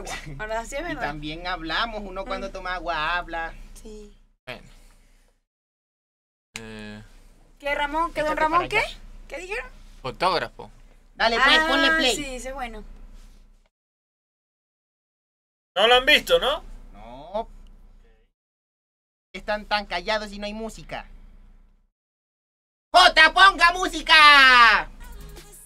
Y también hablamos, uno cuando mm. toma agua habla. Sí. Bueno. Eh, ¿Qué Ramón? ¿Qué este don Ramón qué? ¿Qué dijeron? Fotógrafo. Dale, pues, ah, ponle play. Sí, dice bueno. No lo han visto, ¿no? No. Están tan callados y no hay música. ¡Jota, ponga música!